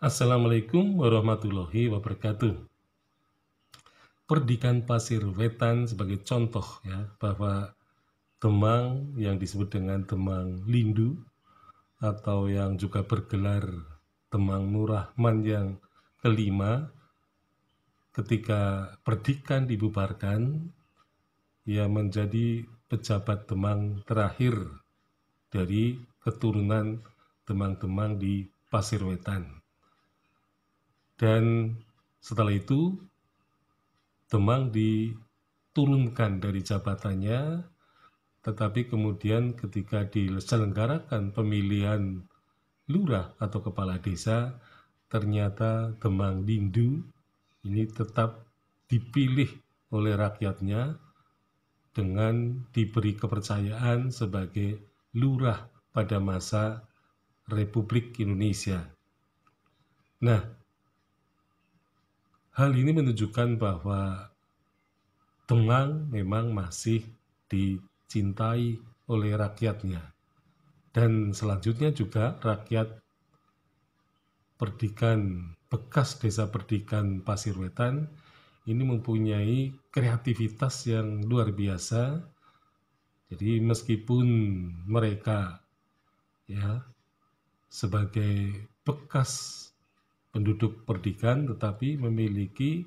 Assalamualaikum warahmatullahi wabarakatuh. Perdikan pasir wetan sebagai contoh ya bahwa Demang yang disebut dengan Demang Lindu atau yang juga bergelar Demang Nurahman yang kelima ketika Perdikan dibubarkan ia menjadi pejabat Demang terakhir dari keturunan Demang-Demang di Pasir Wetan dan setelah itu Demang diturunkan dari jabatannya tetapi kemudian ketika diselenggarakan pemilihan lurah atau kepala desa ternyata Demang Lindu ini tetap dipilih oleh rakyatnya dengan diberi kepercayaan sebagai lurah pada masa Republik Indonesia. Nah, Hal ini menunjukkan bahwa Tengang memang masih dicintai oleh rakyatnya. Dan selanjutnya juga rakyat Perdikan, bekas desa Perdikan Pasir Wetan ini mempunyai kreativitas yang luar biasa. Jadi meskipun mereka ya sebagai bekas penduduk perdikan tetapi memiliki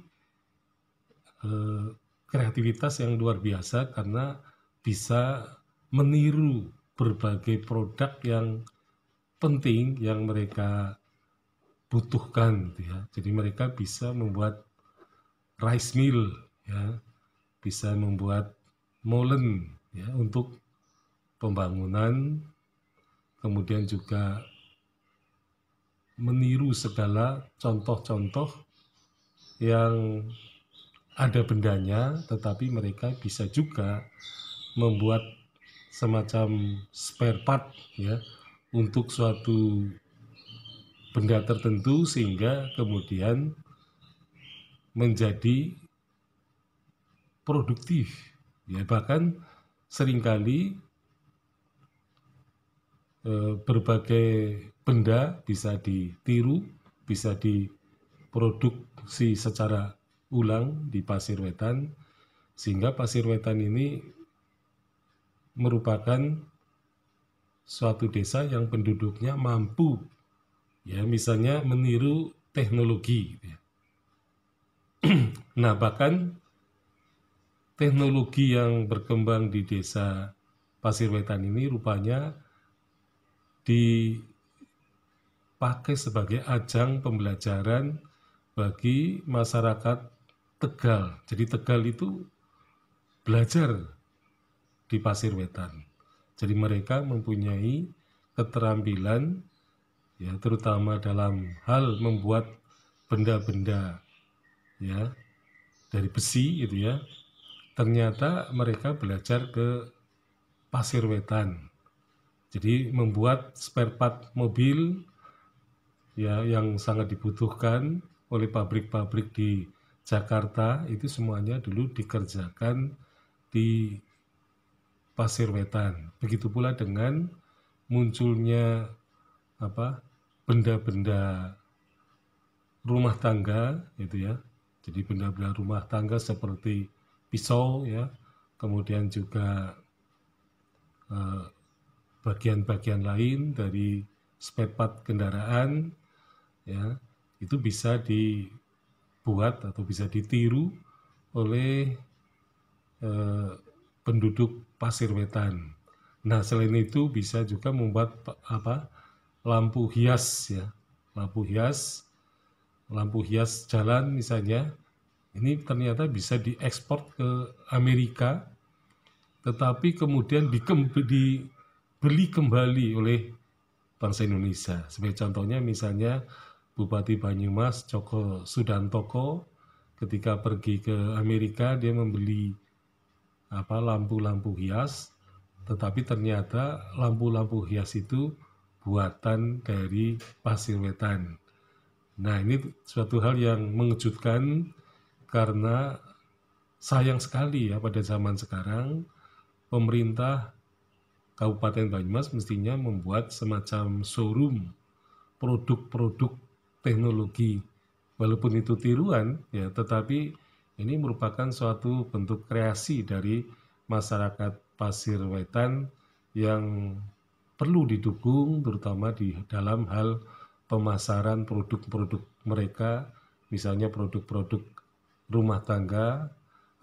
eh, kreativitas yang luar biasa karena bisa meniru berbagai produk yang penting yang mereka butuhkan gitu ya. Jadi mereka bisa membuat rice mill ya, bisa membuat molen ya untuk pembangunan kemudian juga meniru segala contoh-contoh yang ada bendanya, tetapi mereka bisa juga membuat semacam spare part ya untuk suatu benda tertentu sehingga kemudian menjadi produktif ya bahkan seringkali eh, berbagai benda bisa ditiru, bisa diproduksi secara ulang di pasir wetan, sehingga pasir wetan ini merupakan suatu desa yang penduduknya mampu, ya misalnya meniru teknologi. Gitu ya. nah bahkan teknologi yang berkembang di desa pasir wetan ini rupanya di pakai sebagai ajang pembelajaran bagi masyarakat Tegal. Jadi Tegal itu belajar di Pasir Wetan. Jadi mereka mempunyai keterampilan ya terutama dalam hal membuat benda-benda ya dari besi itu ya. Ternyata mereka belajar ke Pasir Wetan. Jadi membuat spare part mobil ya yang sangat dibutuhkan oleh pabrik-pabrik di Jakarta itu semuanya dulu dikerjakan di Pasir Wetan. Begitu pula dengan munculnya apa benda-benda rumah tangga itu ya. Jadi benda-benda rumah tangga seperti pisau ya, kemudian juga eh, bagian-bagian eh, lain dari spare part kendaraan ya itu bisa dibuat atau bisa ditiru oleh eh, penduduk pasir wetan. Nah selain itu bisa juga membuat apa lampu hias ya lampu hias lampu hias jalan misalnya ini ternyata bisa diekspor ke Amerika tetapi kemudian dibeli kembali oleh bangsa Indonesia. Sebagai contohnya misalnya Bupati Banyumas Joko Sudantoko ketika pergi ke Amerika dia membeli apa lampu-lampu hias tetapi ternyata lampu-lampu hias itu buatan dari pasir wetan. Nah, ini suatu hal yang mengejutkan karena sayang sekali ya pada zaman sekarang pemerintah Kabupaten Banyumas mestinya membuat semacam showroom produk-produk teknologi walaupun itu tiruan ya tetapi ini merupakan suatu bentuk kreasi dari masyarakat Pasir Wetan yang perlu didukung terutama di dalam hal pemasaran produk-produk mereka misalnya produk-produk rumah tangga,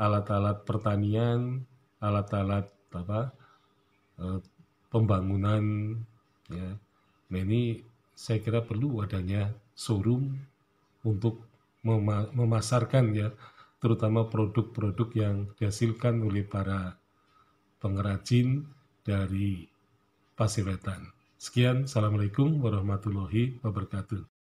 alat-alat pertanian, alat-alat apa eh, pembangunan ya. Nah, ini saya kira perlu adanya showroom untuk memasarkan ya terutama produk-produk yang dihasilkan oleh para pengrajin dari Pasir Wetan. Sekian, Assalamualaikum warahmatullahi wabarakatuh.